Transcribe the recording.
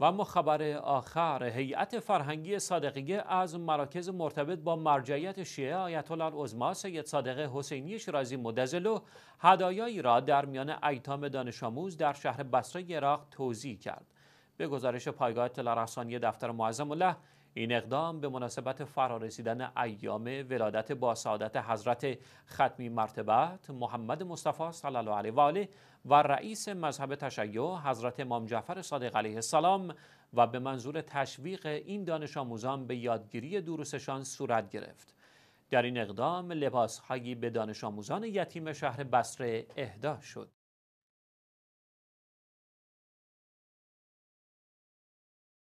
و اما خبر آخر هیئت فرهنگی صادقیه از مراکز مرتبط با مرجعیت شیعه آیت الله العظما سید صادق حسینی شیرازی مدزلو هدایایی را در میان ایتام دانش آموز در شهر بصره عراق توضیح کرد به گزارش پایگاه اطلاع رسانی دفتر معظم الله این اقدام به مناسبت فرارسیدن ایام ولادت با سعادت حضرت ختمی مرتبت محمد مصطفی صلی الله علیه و آله و رئیس مذهب تشیع حضرت امام جعفر صادق علیه السلام و به منظور تشویق این دانش آموزان به یادگیری دروسشان صورت گرفت در این اقدام لباسهایی به دانش آموزان یتیم شهر بصره اهدا شد